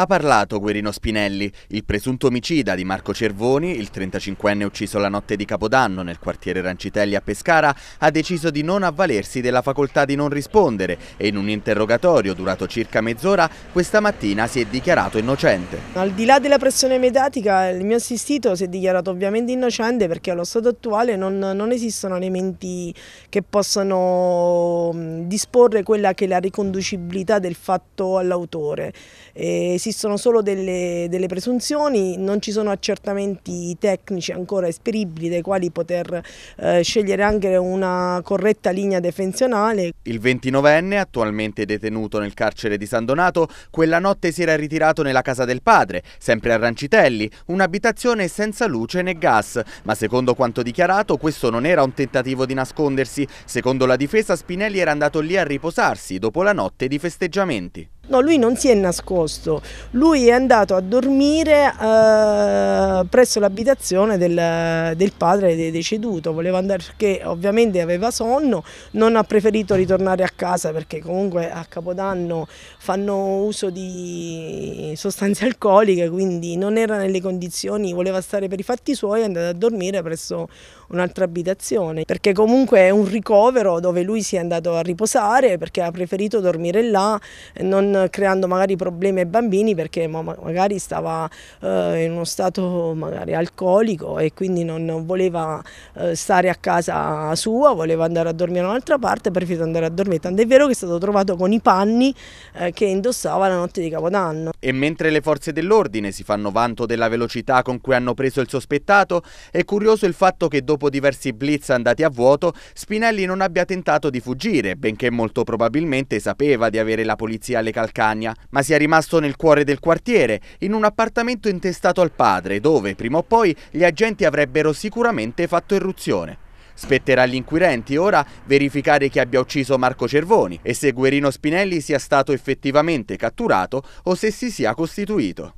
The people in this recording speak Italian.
Ha parlato Guerino Spinelli, il presunto omicida di Marco Cervoni, il 35enne ucciso la notte di Capodanno nel quartiere Rancitelli a Pescara, ha deciso di non avvalersi della facoltà di non rispondere e in un interrogatorio durato circa mezz'ora questa mattina si è dichiarato innocente. Al di là della pressione mediatica il mio assistito si è dichiarato ovviamente innocente perché allo stato attuale non, non esistono elementi che possano predisporre quella che è la riconducibilità del fatto all'autore. Eh, esistono solo delle, delle, presunzioni, non ci sono accertamenti tecnici ancora esperibili dai quali poter eh, scegliere anche una corretta linea defensionale. Il 29enne, attualmente detenuto nel carcere di San Donato, quella notte si era ritirato nella casa del padre, sempre a Rancitelli, un'abitazione senza luce né gas, ma secondo quanto dichiarato questo non era un tentativo di nascondersi, secondo la difesa Spinelli era andato lì lì a riposarsi dopo la notte di festeggiamenti. No, lui non si è nascosto, lui è andato a dormire eh, presso l'abitazione del, del, padre deceduto, voleva andare perché ovviamente aveva sonno, non ha preferito ritornare a casa perché comunque a Capodanno fanno uso di sostanze alcoliche, quindi non era nelle condizioni, voleva stare per i fatti suoi, è andato a dormire presso un'altra abitazione, perché comunque è un ricovero dove lui si è andato a riposare perché ha preferito dormire là, eh, non creando magari problemi ai bambini perché magari stava eh, in uno stato magari alcolico e quindi non voleva eh, stare a casa sua, voleva andare a dormire da un'altra parte, ha preferito andare a dormire. Tant'è vero che è stato trovato con i panni eh, che indossava la notte di Capodanno. E mentre le forze dell'ordine si fanno vanto della velocità con cui hanno preso il sospettato, è curioso il fatto che dopo dopo diversi blitz andati a vuoto, Spinelli non abbia tentato di fuggire, benché molto probabilmente sapeva di avere la polizia alle calcagna, ma sia rimasto nel cuore del quartiere, in un appartamento intestato al padre, dove, prima o poi, gli agenti avrebbero sicuramente fatto irruzione. Spetterà agli inquirenti ora verificare chi abbia ucciso Marco Cervoni e se Guerino Spinelli sia stato effettivamente catturato o se si sia costituito.